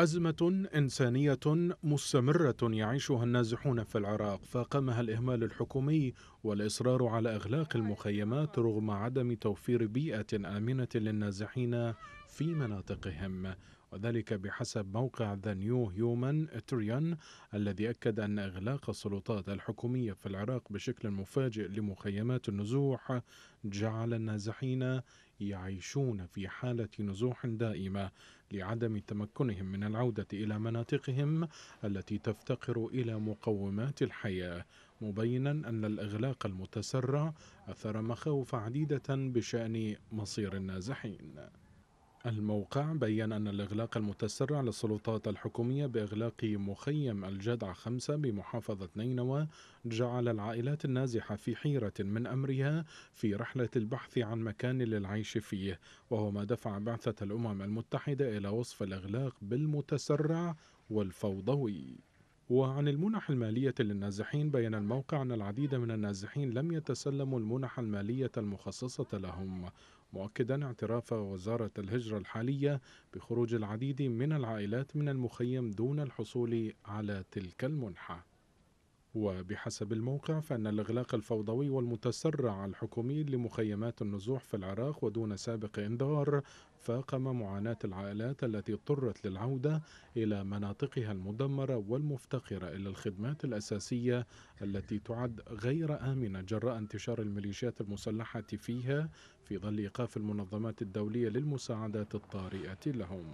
أزمة إنسانية مستمرة يعيشها النازحون في العراق فاقمها الإهمال الحكومي والإصرار على إغلاق المخيمات رغم عدم توفير بيئة آمنة للنازحين في مناطقهم وذلك بحسب موقع ذا نيو هيومن تريون الذي أكد أن إغلاق السلطات الحكومية في العراق بشكل مفاجئ لمخيمات النزوح جعل النازحين يعيشون في حالة نزوح دائمة لعدم تمكنهم من العودة إلى مناطقهم التي تفتقر إلى مقومات الحياة مبينا أن الإغلاق المتسرع أثر مخاوف عديدة بشأن مصير النازحين الموقع بين أن الإغلاق المتسرع للسلطات الحكومية بإغلاق مخيم الجدع خمسة بمحافظة نينوى جعل العائلات النازحة في حيرة من أمرها في رحلة البحث عن مكان للعيش فيه وهو ما دفع بعثة الأمم المتحدة إلى وصف الإغلاق بالمتسرع والفوضوي وعن المنح المالية للنازحين بين الموقع أن العديد من النازحين لم يتسلموا المنح المالية المخصصة لهم مؤكدا اعتراف وزارة الهجرة الحالية بخروج العديد من العائلات من المخيم دون الحصول على تلك المنحة وبحسب الموقع فإن الإغلاق الفوضوي والمتسرع الحكومي لمخيمات النزوح في العراق ودون سابق إنذار فاقم معاناة العائلات التي اضطرت للعودة إلى مناطقها المدمرة والمفتقرة إلى الخدمات الأساسية التي تعد غير آمنة جراء انتشار الميليشيات المسلحة فيها في ظل إيقاف المنظمات الدولية للمساعدات الطارئة لهم.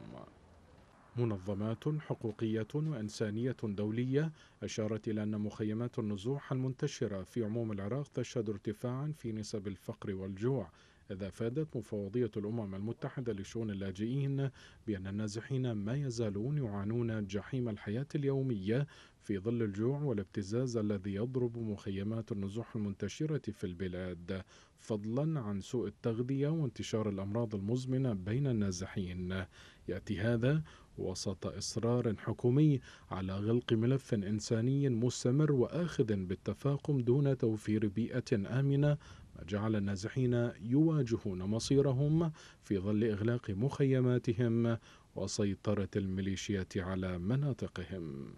منظمات حقوقية وإنسانية دولية أشارت إلى أن مخيمات النزوح المنتشرة في عموم العراق تشهد ارتفاعا في نسب الفقر والجوع إذا فادت مفوضية الأمم المتحدة لشؤون اللاجئين بأن النازحين ما يزالون يعانون جحيم الحياة اليومية في ظل الجوع والابتزاز الذي يضرب مخيمات النزوح المنتشرة في البلاد فضلا عن سوء التغذية وانتشار الأمراض المزمنة بين النازحين يأتي هذا وسط إصرار حكومي على غلق ملف إنساني مستمر وآخذ بالتفاقم دون توفير بيئة آمنة ما جعل النازحين يواجهون مصيرهم في ظل إغلاق مخيماتهم وسيطرة الميليشيات على مناطقهم